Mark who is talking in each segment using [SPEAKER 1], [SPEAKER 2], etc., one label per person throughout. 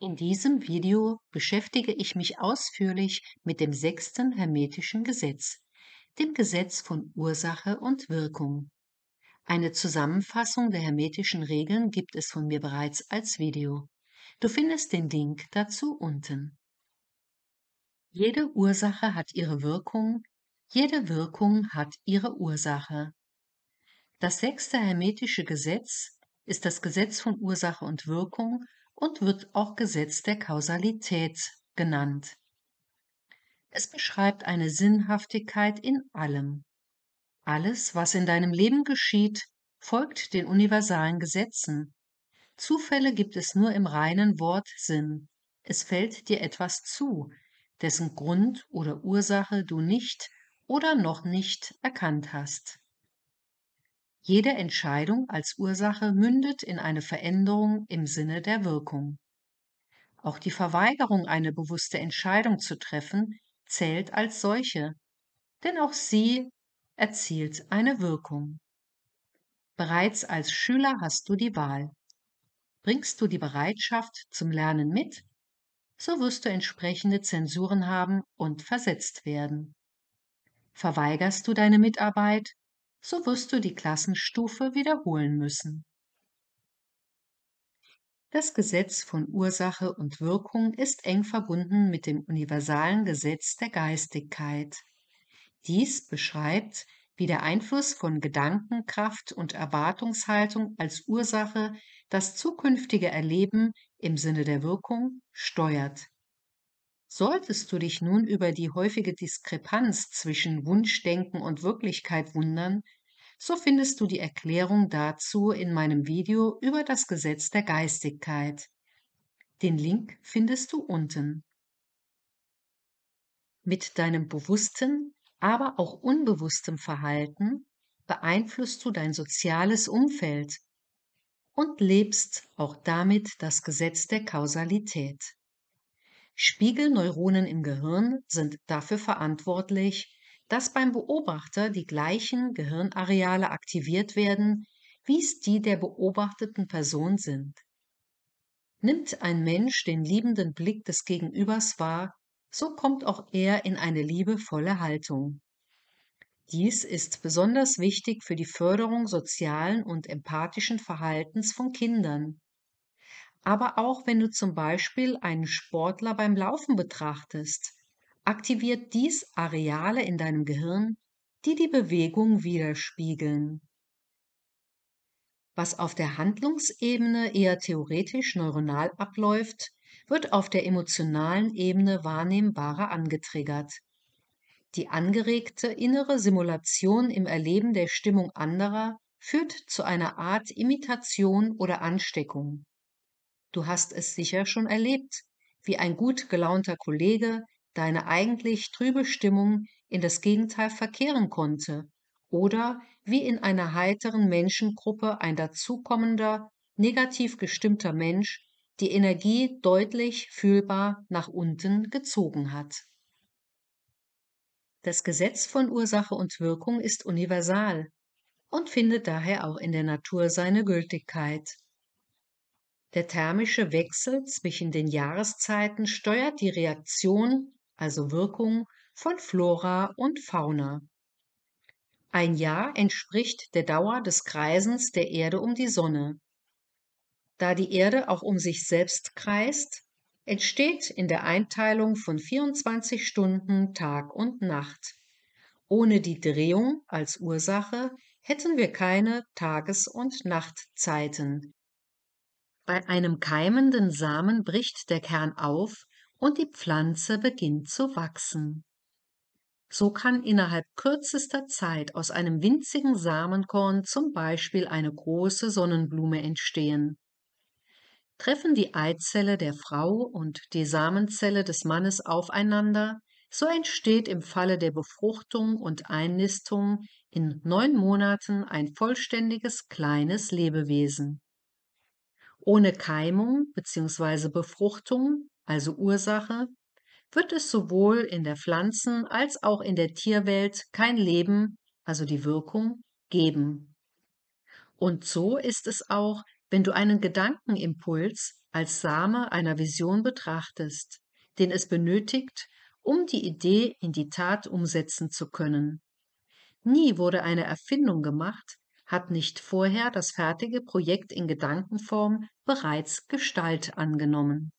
[SPEAKER 1] In diesem Video beschäftige ich mich ausführlich mit dem sechsten hermetischen Gesetz, dem Gesetz von Ursache und Wirkung. Eine Zusammenfassung der hermetischen Regeln gibt es von mir bereits als Video. Du findest den Link dazu unten. Jede Ursache hat ihre Wirkung, jede Wirkung hat ihre Ursache. Das sechste hermetische Gesetz ist das Gesetz von Ursache und Wirkung und wird auch Gesetz der Kausalität genannt. Es beschreibt eine Sinnhaftigkeit in allem. Alles, was in deinem Leben geschieht, folgt den universalen Gesetzen. Zufälle gibt es nur im reinen Wort Sinn. Es fällt dir etwas zu, dessen Grund oder Ursache du nicht oder noch nicht erkannt hast. Jede Entscheidung als Ursache mündet in eine Veränderung im Sinne der Wirkung. Auch die Verweigerung, eine bewusste Entscheidung zu treffen, zählt als solche, denn auch sie erzielt eine Wirkung. Bereits als Schüler hast du die Wahl. Bringst du die Bereitschaft zum Lernen mit, so wirst du entsprechende Zensuren haben und versetzt werden. Verweigerst du deine Mitarbeit, so wirst du die Klassenstufe wiederholen müssen. Das Gesetz von Ursache und Wirkung ist eng verbunden mit dem universalen Gesetz der Geistigkeit. Dies beschreibt, wie der Einfluss von Gedankenkraft und Erwartungshaltung als Ursache das zukünftige Erleben im Sinne der Wirkung steuert. Solltest du dich nun über die häufige Diskrepanz zwischen Wunschdenken und Wirklichkeit wundern, so findest du die Erklärung dazu in meinem Video über das Gesetz der Geistigkeit. Den Link findest du unten. Mit deinem bewussten, aber auch unbewusstem Verhalten beeinflusst du dein soziales Umfeld und lebst auch damit das Gesetz der Kausalität. Spiegelneuronen im Gehirn sind dafür verantwortlich, dass beim Beobachter die gleichen Gehirnareale aktiviert werden, wie es die der beobachteten Person sind. Nimmt ein Mensch den liebenden Blick des Gegenübers wahr, so kommt auch er in eine liebevolle Haltung. Dies ist besonders wichtig für die Förderung sozialen und empathischen Verhaltens von Kindern aber auch wenn du zum Beispiel einen Sportler beim Laufen betrachtest, aktiviert dies Areale in deinem Gehirn, die die Bewegung widerspiegeln. Was auf der Handlungsebene eher theoretisch neuronal abläuft, wird auf der emotionalen Ebene wahrnehmbarer angetriggert. Die angeregte innere Simulation im Erleben der Stimmung anderer führt zu einer Art Imitation oder Ansteckung. Du hast es sicher schon erlebt, wie ein gut gelaunter Kollege deine eigentlich trübe Stimmung in das Gegenteil verkehren konnte oder wie in einer heiteren Menschengruppe ein dazukommender, negativ gestimmter Mensch die Energie deutlich fühlbar nach unten gezogen hat. Das Gesetz von Ursache und Wirkung ist universal und findet daher auch in der Natur seine Gültigkeit. Der thermische Wechsel zwischen den Jahreszeiten steuert die Reaktion, also Wirkung, von Flora und Fauna. Ein Jahr entspricht der Dauer des Kreisens der Erde um die Sonne. Da die Erde auch um sich selbst kreist, entsteht in der Einteilung von 24 Stunden Tag und Nacht. Ohne die Drehung als Ursache hätten wir keine Tages- und Nachtzeiten. Bei einem keimenden Samen bricht der Kern auf und die Pflanze beginnt zu wachsen. So kann innerhalb kürzester Zeit aus einem winzigen Samenkorn zum Beispiel eine große Sonnenblume entstehen. Treffen die Eizelle der Frau und die Samenzelle des Mannes aufeinander, so entsteht im Falle der Befruchtung und Einnistung in neun Monaten ein vollständiges kleines Lebewesen. Ohne Keimung bzw. Befruchtung, also Ursache, wird es sowohl in der Pflanzen- als auch in der Tierwelt kein Leben, also die Wirkung, geben. Und so ist es auch, wenn du einen Gedankenimpuls als Same einer Vision betrachtest, den es benötigt, um die Idee in die Tat umsetzen zu können. Nie wurde eine Erfindung gemacht, hat nicht vorher das fertige Projekt in Gedankenform bereits Gestalt angenommen.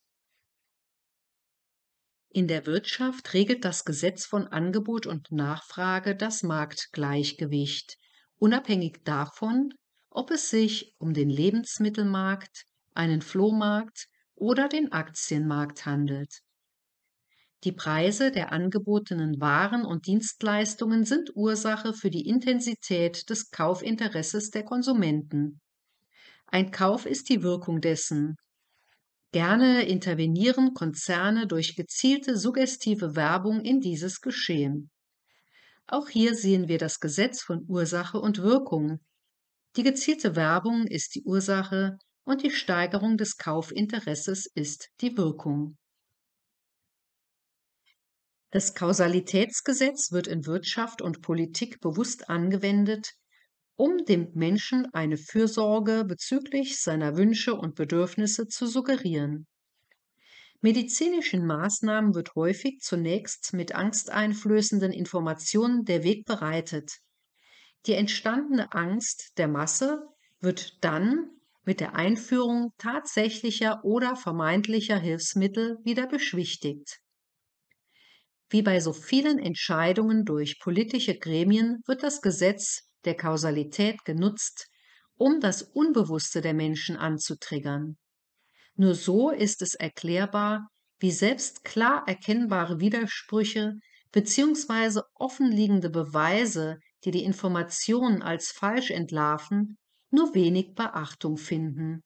[SPEAKER 1] In der Wirtschaft regelt das Gesetz von Angebot und Nachfrage das Marktgleichgewicht, unabhängig davon, ob es sich um den Lebensmittelmarkt, einen Flohmarkt oder den Aktienmarkt handelt. Die Preise der angebotenen Waren und Dienstleistungen sind Ursache für die Intensität des Kaufinteresses der Konsumenten. Ein Kauf ist die Wirkung dessen. Gerne intervenieren Konzerne durch gezielte suggestive Werbung in dieses Geschehen. Auch hier sehen wir das Gesetz von Ursache und Wirkung. Die gezielte Werbung ist die Ursache und die Steigerung des Kaufinteresses ist die Wirkung. Das Kausalitätsgesetz wird in Wirtschaft und Politik bewusst angewendet, um dem Menschen eine Fürsorge bezüglich seiner Wünsche und Bedürfnisse zu suggerieren. Medizinischen Maßnahmen wird häufig zunächst mit angsteinflößenden Informationen der Weg bereitet. Die entstandene Angst der Masse wird dann mit der Einführung tatsächlicher oder vermeintlicher Hilfsmittel wieder beschwichtigt. Wie bei so vielen Entscheidungen durch politische Gremien wird das Gesetz der Kausalität genutzt, um das Unbewusste der Menschen anzutriggern. Nur so ist es erklärbar, wie selbst klar erkennbare Widersprüche bzw. offenliegende Beweise, die die Informationen als falsch entlarven, nur wenig Beachtung finden.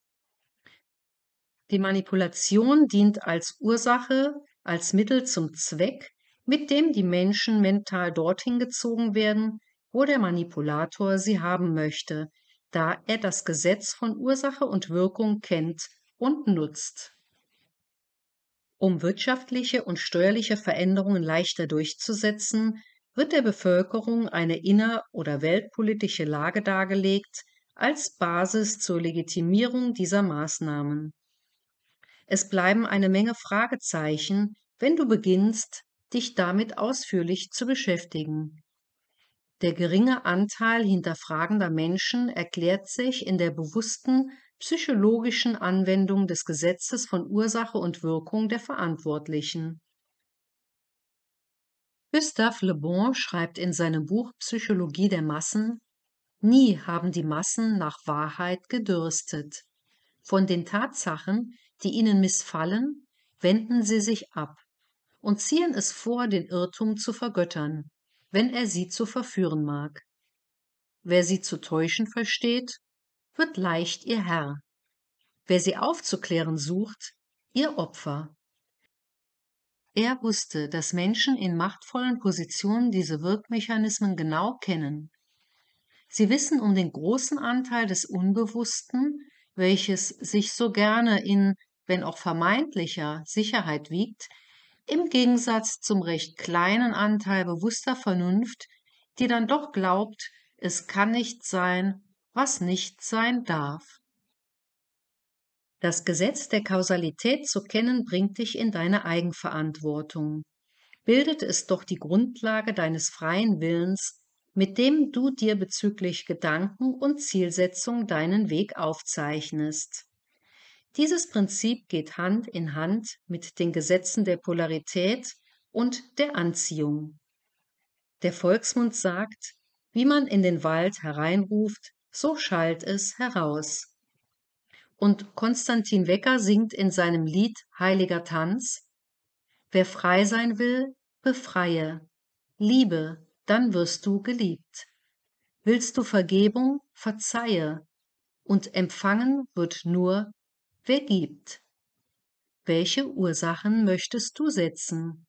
[SPEAKER 1] Die Manipulation dient als Ursache, als Mittel zum Zweck mit dem die Menschen mental dorthin gezogen werden, wo der Manipulator sie haben möchte, da er das Gesetz von Ursache und Wirkung kennt und nutzt. Um wirtschaftliche und steuerliche Veränderungen leichter durchzusetzen, wird der Bevölkerung eine inner- oder weltpolitische Lage dargelegt als Basis zur Legitimierung dieser Maßnahmen. Es bleiben eine Menge Fragezeichen, wenn du beginnst, dich damit ausführlich zu beschäftigen. Der geringe Anteil hinterfragender Menschen erklärt sich in der bewussten psychologischen Anwendung des Gesetzes von Ursache und Wirkung der Verantwortlichen. Gustave Le Bon schreibt in seinem Buch Psychologie der Massen Nie haben die Massen nach Wahrheit gedürstet. Von den Tatsachen, die ihnen missfallen, wenden sie sich ab und ziehen es vor, den Irrtum zu vergöttern, wenn er sie zu verführen mag. Wer sie zu täuschen versteht, wird leicht ihr Herr. Wer sie aufzuklären sucht, ihr Opfer. Er wusste, dass Menschen in machtvollen Positionen diese Wirkmechanismen genau kennen. Sie wissen um den großen Anteil des Unbewussten, welches sich so gerne in, wenn auch vermeintlicher, Sicherheit wiegt, im Gegensatz zum recht kleinen Anteil bewusster Vernunft, die dann doch glaubt, es kann nicht sein, was nicht sein darf. Das Gesetz der Kausalität zu kennen bringt dich in deine Eigenverantwortung. Bildet es doch die Grundlage deines freien Willens, mit dem du dir bezüglich Gedanken und Zielsetzung deinen Weg aufzeichnest. Dieses Prinzip geht Hand in Hand mit den Gesetzen der Polarität und der Anziehung. Der Volksmund sagt, wie man in den Wald hereinruft, so schallt es heraus. Und Konstantin Wecker singt in seinem Lied Heiliger Tanz Wer frei sein will, befreie, liebe, dann wirst du geliebt. Willst du Vergebung, verzeihe, und empfangen wird nur Wer gibt? Welche Ursachen möchtest du setzen?